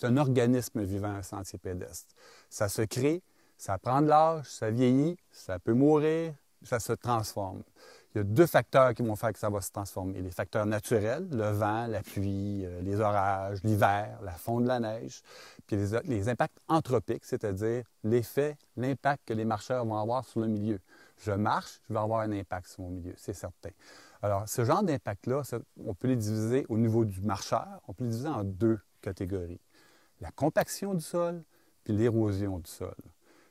C'est un organisme vivant, un sentier pédestre. Ça se crée, ça prend de l'âge, ça vieillit, ça peut mourir, ça se transforme. Il y a deux facteurs qui vont faire que ça va se transformer. Les facteurs naturels, le vent, la pluie, euh, les orages, l'hiver, la fonte de la neige, puis les, les impacts anthropiques, c'est-à-dire l'effet, l'impact que les marcheurs vont avoir sur le milieu. Je marche, je vais avoir un impact sur mon milieu, c'est certain. Alors, ce genre d'impact-là, on peut les diviser au niveau du marcheur, on peut les diviser en deux catégories la compaction du sol puis l'érosion du sol.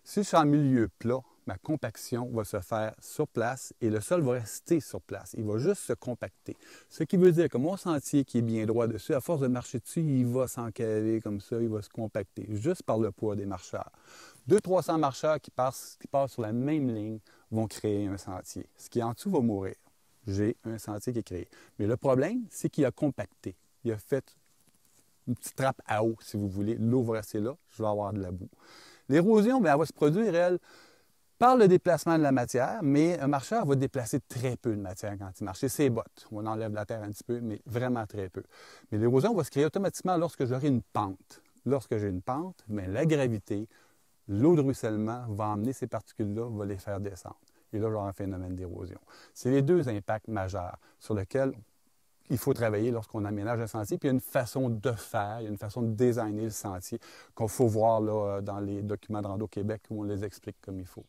Si je suis en milieu plat, ma compaction va se faire sur place et le sol va rester sur place. Il va juste se compacter. Ce qui veut dire que mon sentier qui est bien droit dessus, à force de marcher dessus, il va s'encaver comme ça, il va se compacter, juste par le poids des marcheurs. 200-300 marcheurs qui passent, qui passent sur la même ligne vont créer un sentier. Ce qui est en dessous va mourir. J'ai un sentier qui est créé. Mais le problème, c'est qu'il a compacté. Il a fait une petite trappe à eau, si vous voulez. L'eau va rester là, je vais avoir de la boue. L'érosion, ben, elle va se produire, elle, par le déplacement de la matière, mais un marcheur va déplacer très peu de matière quand il marche. C'est ses bottes. On enlève la terre un petit peu, mais vraiment très peu. Mais l'érosion va se créer automatiquement lorsque j'aurai une pente. Lorsque j'ai une pente, mais ben, la gravité, l'eau de ruissellement va emmener ces particules-là, va les faire descendre. Et là, j'aurai un phénomène d'érosion. C'est les deux impacts majeurs sur lesquels il faut travailler lorsqu'on aménage un sentier. Puis il y a une façon de faire, il y a une façon de designer le sentier qu'on faut voir dans les documents de Rando Québec où on les explique comme il faut.